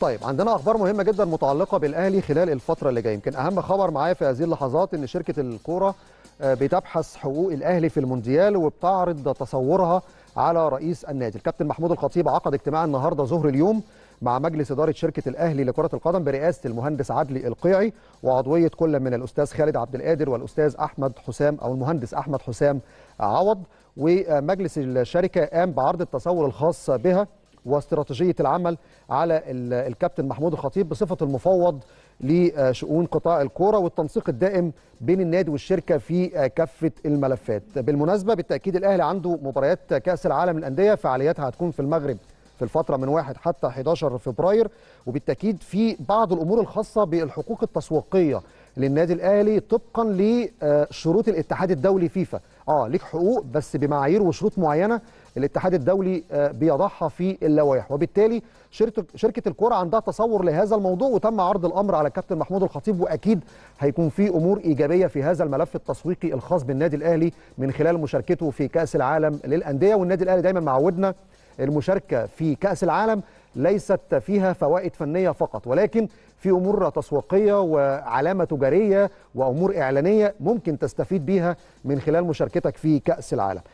طيب عندنا اخبار مهمه جدا متعلقه بالاهلي خلال الفتره اللي جايه يمكن اهم خبر معايا في هذه اللحظات ان شركه الكوره آه، بتبحث حقوق الاهلي في المونديال وبتعرض تصورها على رئيس النادي الكابتن محمود الخطيب عقد اجتماع النهارده ظهر اليوم مع مجلس إدارة شركة الأهلي لكرة القدم برئاسة المهندس عدلي القيعي وعضوية كل من الأستاذ خالد عبد القادر والأستاذ أحمد حسام أو المهندس أحمد حسام عوض ومجلس الشركة قام بعرض التصور الخاص بها واستراتيجيه العمل على الكابتن محمود الخطيب بصفه المفوض لشؤون قطاع الكوره والتنسيق الدائم بين النادي والشركه في كافه الملفات. بالمناسبه بالتاكيد الاهلي عنده مباريات كاس العالم للانديه فعالياتها هتكون في المغرب في الفتره من 1 حتى 11 فبراير وبالتاكيد في بعض الامور الخاصه بالحقوق التسويقيه للنادي الاهلي طبقا لشروط الاتحاد الدولي فيفا اه ليك حقوق بس بمعايير وشروط معينه الاتحاد الدولي آه، بيضعها في اللوائح وبالتالي شركه الكوره عندها تصور لهذا الموضوع وتم عرض الامر على الكابتن محمود الخطيب واكيد هيكون في امور ايجابيه في هذا الملف التسويقي الخاص بالنادي الاهلي من خلال مشاركته في كاس العالم للانديه والنادي الاهلي دايما معودنا المشاركه في كاس العالم ليست فيها فوائد فنيه فقط ولكن في امور تسويقيه وعلامه تجاريه وامور اعلانيه ممكن تستفيد بيها من خلال مشاركتك في كاس العالم